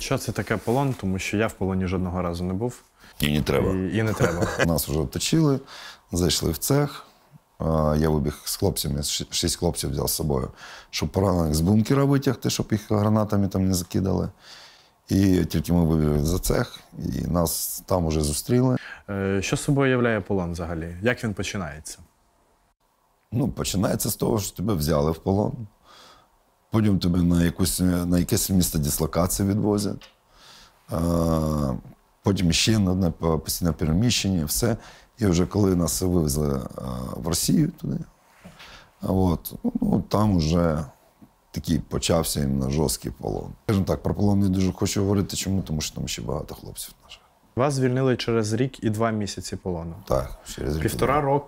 Що це таке полон? Тому що я в полоні жодного разу не був. І не треба. І, і не треба. Нас вже оточили, зайшли в цех. Я вибіг з хлопцями, шість хлопців взяв з собою, щоб поранених з бункера витягти, щоб їх гранатами там не закидали. І тільки ми вибігли за цех, і нас там уже зустріли. Е, що собою являє полон взагалі? Як він починається? Ну, Починається з того, що тебе взяли в полон. Потім тебе на якусь, на якесь місце дислокації відвозять. Потім ще на одне постійне переміщення, все. І вже коли нас вивезли в Росію туди, от, ну, там вже такий почався іменно жорсткий полон. Скажімо так, про полон не дуже хочу говорити. Чому? Тому що там ще багато хлопців. на Вас звільнили через рік і два місяці полону. Так, через рік. Півтора року